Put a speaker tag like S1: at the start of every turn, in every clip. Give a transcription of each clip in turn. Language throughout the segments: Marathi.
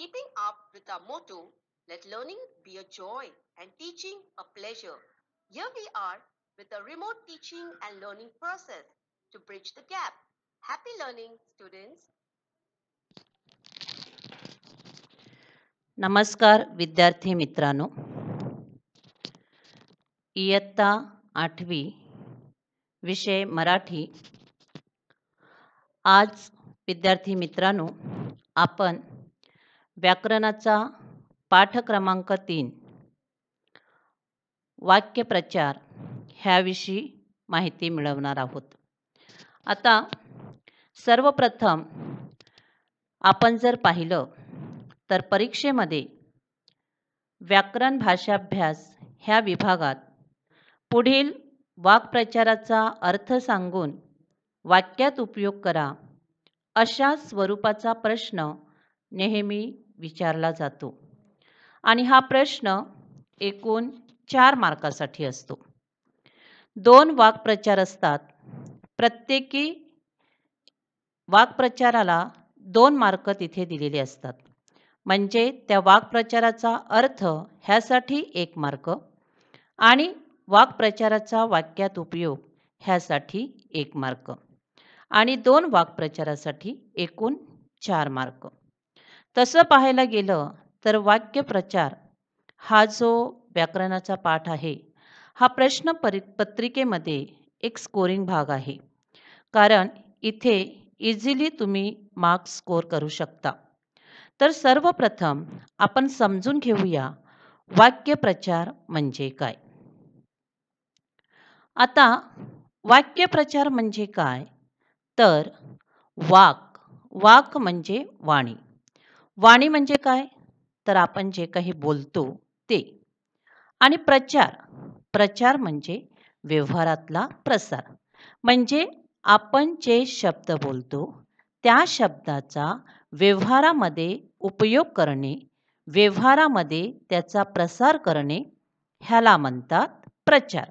S1: Keeping up with our motto, let learning be a joy and teaching a pleasure. Here we are with a remote teaching and learning process to bridge the gap. Happy learning, students. नमस्कार विद्यार्थी मित्रांनो इयत्ता आठवी विषय मराठी आज विद्यार्थी मित्रांनो आपण व्याकरणाचा पाठ क्रमांक तीन वाक्यप्रचार ह्याविषयी माहिती मिळवणार आहोत आता सर्वप्रथम आपण जर पाहिलं तर परीक्षेमध्ये व्याकरण भाषाभ्यास ह्या विभागात पुढील वाक्प्रचाराचा अर्थ सांगून वाक्यात उपयोग करा अशा स्वरूपाचा प्रश्न नेहमी विचारला जातो आणि हा प्रश्न एकूण चार मार्कासाठी असतो दोन वाक्प्रचार असतात प्रत्येकी वाक्प्रचाराला दोन मार्क तिथे दिलेले असतात म्हणजे त्या वाक्प्रचाराचा अर्थ ह्यासाठी एक मार्क आणि वाक्प्रचाराचा वाक्यात उपयोग ह्यासाठी एक मार्क आणि दोन वाक्प्रचारासाठी एकूण चार मार्क तसं पाहायला गेलं तर वाक्यप्रचार हा जो व्याकरणाचा पाठ आहे हा प्रश्न परि पत्रिकेमध्ये एक स्कोरिंग भाग आहे कारण इथे इझिली तुम्ही मार्क्स स्कोर करू शकता तर सर्वप्रथम आपण समजून घेऊया वाक्यप्रचार म्हणजे काय आता वाक्यप्रचार म्हणजे काय तर वाक वाक म्हणजे वाणी वाणी म्हणजे काय तर आपण जे काही बोलतो ते आणि प्रचार प्रचार म्हणजे व्यवहारातला प्रसार म्हणजे आपण जे शब्द बोलतो त्या शब्दाचा व्यवहारामध्ये उपयोग करणे व्यवहारामध्ये त्याचा प्रसार करणे ह्याला म्हणतात प्रचार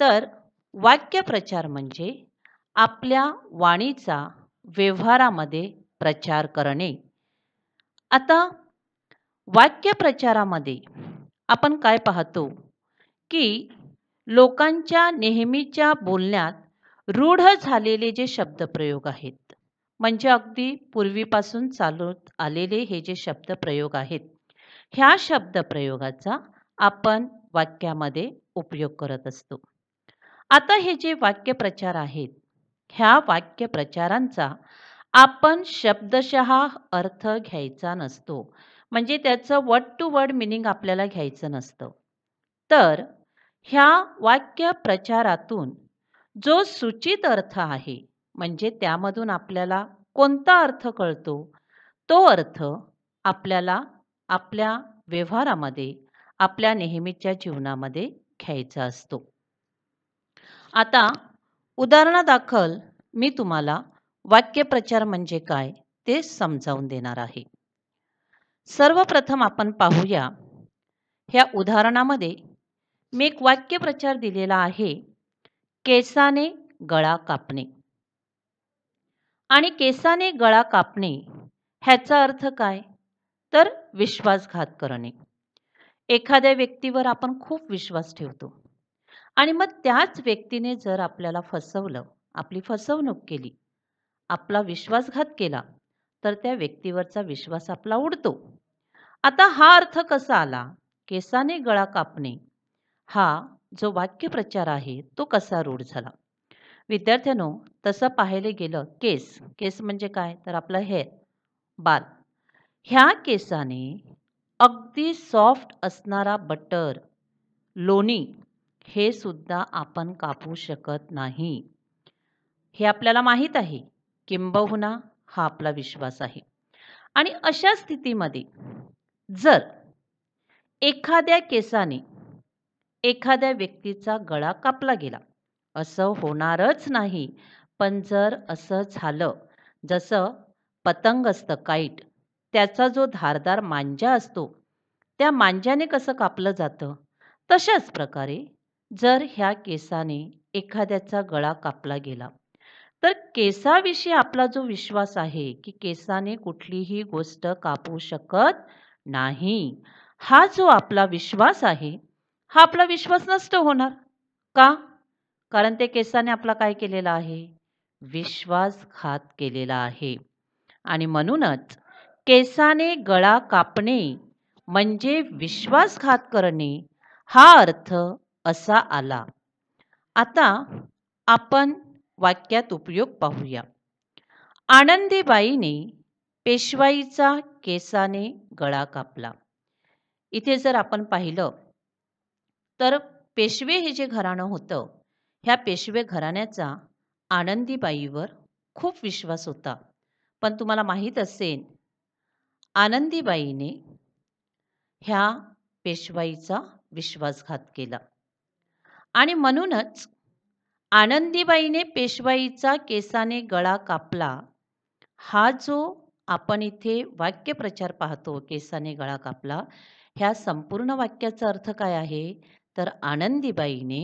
S1: तर वाक्यप्रचार म्हणजे आपल्या वाणीचा व्यवहारामध्ये प्रचार करणे आता वाक्यप्रचारामध्ये आपण काय पाहतो की लोकांच्या नेहमीच्या बोलण्यात रूढ झालेले जे शब्दप्रयोग आहेत म्हणजे अगदी पूर्वीपासून चालत आलेले हे जे शब्दप्रयोग आहेत ह्या शब्दप्रयोगाचा आपण वाक्यामध्ये उपयोग करत असतो आता हे जे वाक्यप्रचार आहेत ह्या वाक्यप्रचारांचा आपण शब्दशः अर्थ घ्यायचा नसतो. म्हणजे त्याचं वर्ड टू वर्ड मिनिंग आपल्याला घ्यायचं नसतं. तर ह्या वाक्यप्रचारातून जो सूचित अर्थ आहे, म्हणजे त्यामधून आपल्याला कोणता अर्थ कळतो, तो अर्थ आपल्याला आपल्या व्यवहारामध्ये, आपल्या नेहमीच्या जीवनामध्ये घ्यायचा असतो. आता उदाहरणादाखल मी तुम्हाला वाक्यप्रचार म्हणजे काय ते समजावून देणार आहे सर्वप्रथम आपण पाहूया ह्या उदाहरणामध्ये मी एक वाक्यप्रचार दिलेला आहे केसाने गळा कापणे आणि केसाने गळा कापणे ह्याचा अर्थ काय तर विश्वासघात करणे एखाद्या व्यक्तीवर आपण खूप विश्वास ठेवतो आणि मग त्याच व्यक्तीने जर आपल्याला फसवलं आपली फसवणूक केली आपला विश्वासघात केला तर त्या व्यक्तीवरचा विश्वास आपला उडतो आता हा अर्थ कसा आला केसाने गळा कापणे हा जो वाक्यप्रचार आहे तो कसा रूढ झाला विद्यार्थ्यांनो तसं पाहिले गेलं केस केस म्हणजे काय तर आपलं हेअर बाल ह्या केसाने अगदी सॉफ्ट असणारा बटर लोणी हे सुद्धा आपण कापू शकत नाही हे आपल्याला माहीत आहे किंबहुना हा आपला विश्वास आहे आणि अशा स्थितीमध्ये जर एखाद्या केसाने एखाद्या व्यक्तीचा गळा कापला गेला असं होणारच नाही पण जर असं झालं जसं पतंग असतं काईट त्याचा जो धारदार मांजा असतो त्या मांजाने कसं कापलं जातं तशाच प्रकारे जर ह्या केसाने एखाद्याचा गळा कापला गेला तर केसाविषयी आपला जो विश्वास आहे की केसाने कुठलीही गोष्ट कापू शकत नाही हा जो आपला विश्वास आहे हा आपला विश्वास नष्ट होणार का कारण ते केसाने आपला काय केलेला आहे विश्वासघात केलेला आहे आणि म्हणूनच केसाने गळा कापणे म्हणजे विश्वासघात करणे हा अर्थ असा आला आता आपण वाक्यात उपयोग पाहूया आनंदीबाईने पेशवाईचा केसाने गळा कापला इथे जर आपण पाहिलं तर पेशवे हे जे घराणं होतं ह्या पेशवे घराण्याचा आनंदीबाईवर खूप विश्वास होता पण तुम्हाला माहीत असेल आनंदीबाईने ह्या पेशवाईचा विश्वासघात केला आणि म्हणूनच आनंदीबाईने पेशवाईचा केसाने गळा कापला हा जो आपण इथे वाक्यप्रचार पाहतो केसाने गळा कापला ह्या संपूर्ण वाक्याचा अर्थ काय आहे तर आनंदीबाईने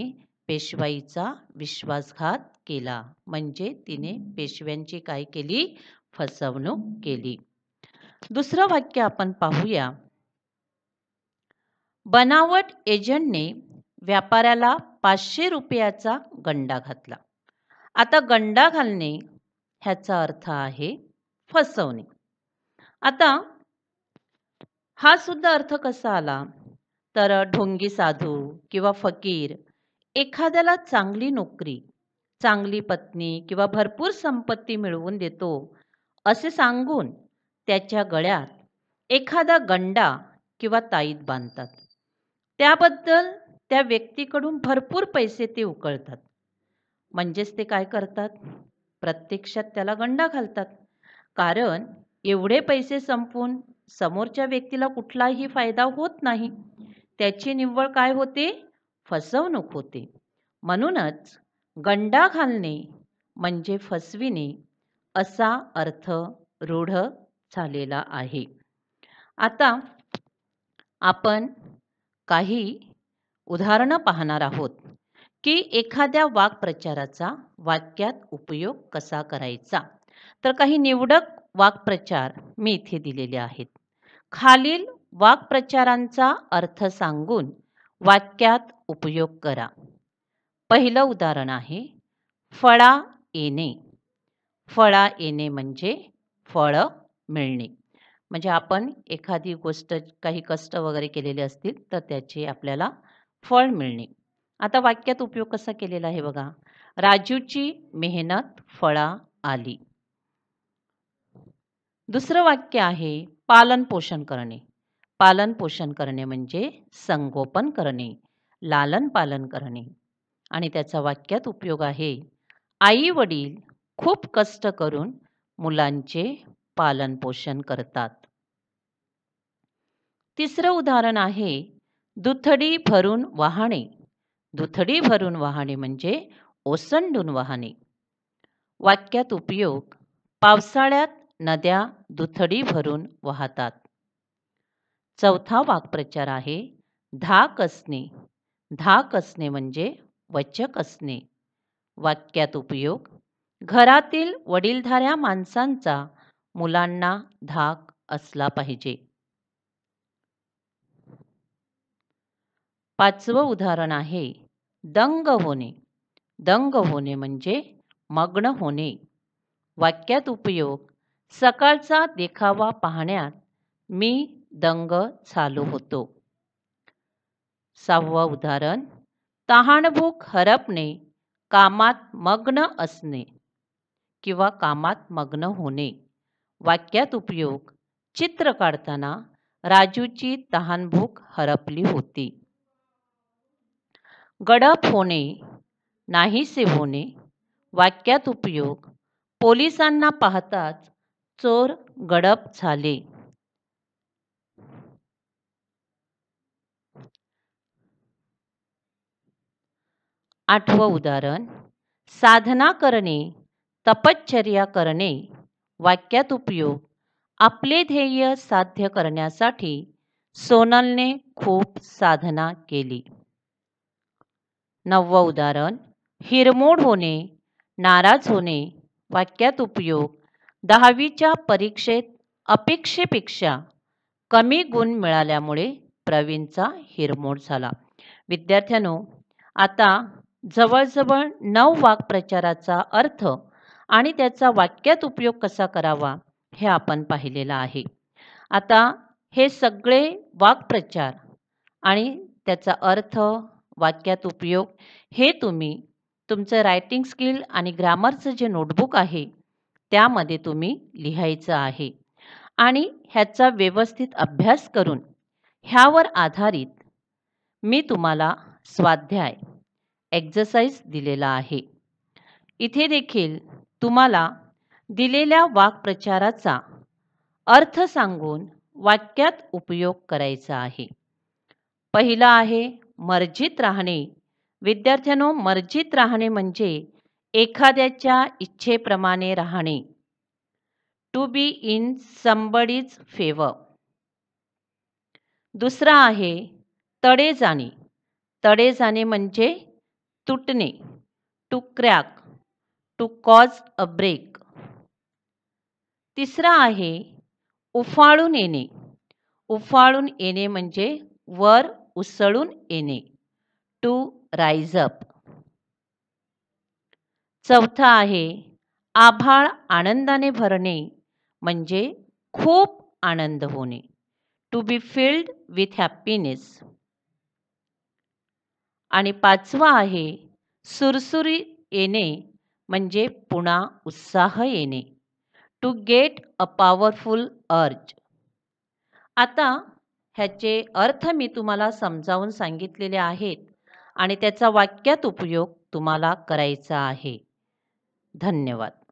S1: पेशवाईचा विश्वासघात केला म्हणजे तिने पेशव्यांची काय केली फसवणूक केली दुसरं वाक्य आपण पाहूया बनावट एजंटने व्यापाऱ्याला पाचशे रुपयाचा गंडा घातला आता गंडा घालणे ह्याचा अर्थ आहे फसवणे आता हा सुद्धा अर्थ कसा आला तर ढोंगी साधू किंवा फकीर एखाद्याला चांगली नोकरी चांगली पत्नी किंवा भरपूर संपत्ती मिळवून देतो असे सांगून त्याच्या गळ्यात एखादा गंडा किंवा ताईत बांधतात त्याबद्दल त्या व्यक्तीकडून भरपूर पैसे ते उकळतात म्हणजेच ते काय करतात प्रत्यक्षात त्याला गंडा घालतात कारण एवढे पैसे संपून समोरच्या व्यक्तीला कुठलाही फायदा होत नाही त्याची निव्वळ काय होते फसवणूक होते म्हणूनच गंडा घालणे म्हणजे फसविणे असा अर्थ रूढ झालेला आहे आता आपण काही उदाहरणं पाहणार आहोत की एखाद्या वाक्प्रचाराचा वाक्यात उपयोग कसा करायचा तर काही निवडक वाक्प्रचार मी इथे दिलेले आहेत खालील वाक्प्रचारांचा अर्थ सांगून वाक्यात उपयोग करा पहिलं उदाहरण आहे फळा येणे फळा येणे म्हणजे फळं मिळणे म्हणजे आपण एखादी गोष्ट काही कष्ट वगैरे केलेले असतील तर त्याचे आपल्याला फळ मिळणे आता वाक्यात उपयोग कसा केलेला आहे बघा राजूची मेहनत फळा आली दुसरं वाक्य आहे पालन पोषण करणे पालन पोषण करणे म्हणजे संगोपन करणे लालन पालन करणे आणि त्याचा वाक्यात उपयोग आहे आई वडील खूप कष्ट करून मुलांचे पालन पोषण करतात तिसरं उदाहरण आहे दुथडी भरून वाहणे दुथडी भरून वाहणे म्हणजे ओसंडून वाहणे वाक्यात उपयोग पावसाळ्यात नद्या दुथडी भरून वाहतात चौथा वाक्प्रचार आहे धाक असणे धाक असणे म्हणजे वचक असणे वाक्यात उपयोग घरातील वडीलधाऱ्या माणसांचा मुलांना धाक असला पाहिजे पाचवं उदाहरण आहे दंग होणे दंग होणे म्हणजे मग्न होणे वाक्यात उपयोग सकाळचा देखावा पाहण्यात मी दंग झालो होतो सहावं उदाहरण तहाणभूक हरपणे कामात मग्न असणे किंवा कामात मग्न होणे वाक्यात उपयोग चित्र काढताना राजूची तहानभूक हरपली होती गडप होणे नाहीसे होणे वाक्यात उपयोग पोलिसांना पाहताच चोर गडप झाले आठवं उदाहरण साधना करणे तपश्चर्या करणे वाक्यात उपयोग आपले ध्येय साध्य करण्यासाठी सोनलने खूप साधना केली नववं उदाहरण हिरमोड होणे नाराज होणे वाक्यात उपयोग दहावीच्या परीक्षेत अपेक्षेपेक्षा कमी गुण मिळाल्यामुळे प्रवीणचा हिरमोड झाला विद्यार्थ्यांनो आता जवळजवळ नऊ वाक्प्रचाराचा अर्थ आणि त्याचा वाक्यात उपयोग कसा करावा हे आपण पाहिलेलं आहे आता हे सगळे वाक्प्रचार आणि त्याचा अर्थ वाक्यात उपयोग हे तुम्ही तुमचं रायटिंग स्किल आणि ग्रामरचं जे नोटबुक आहे त्यामध्ये तुम्ही लिहायचं आहे आणि ह्याचा व्यवस्थित अभ्यास करून ह्यावर आधारित मी तुम्हाला स्वाध्याय एक्झरसाइज दिलेला आहे इथे देखील तुम्हाला दिलेल्या वाक्प्रचाराचा अर्थ सांगून वाक्यात उपयोग करायचा आहे पहिला आहे मर्जित राहणे विद्यार्थ्यांनो मर्जित राहणे म्हणजे एखाद्याच्या इच्छेप्रमाणे राहणे to be in somebody's favour दुसरा आहे तडे जाणे तडे जाणे म्हणजे तुटणे to crack to cause a break तिसरा आहे उफाळून येणे उफाळून येणे म्हणजे वर उसळून येणे टू राईज अप चौथा आहे आभाळ आनंदाने भरणे म्हणजे खूप आनंद होणे to be filled with happiness आणि पाचवा आहे सुरसुरी येणे म्हणजे पुन्हा उत्साह येणे टू गेट अ पॉवरफुल अर्ज आता ह्याचे अर्थ मी तुम्हाला समजावून सांगितलेले आहेत आणि त्याचा वाक्यात उपयोग तुम्हाला करायचा आहे धन्यवाद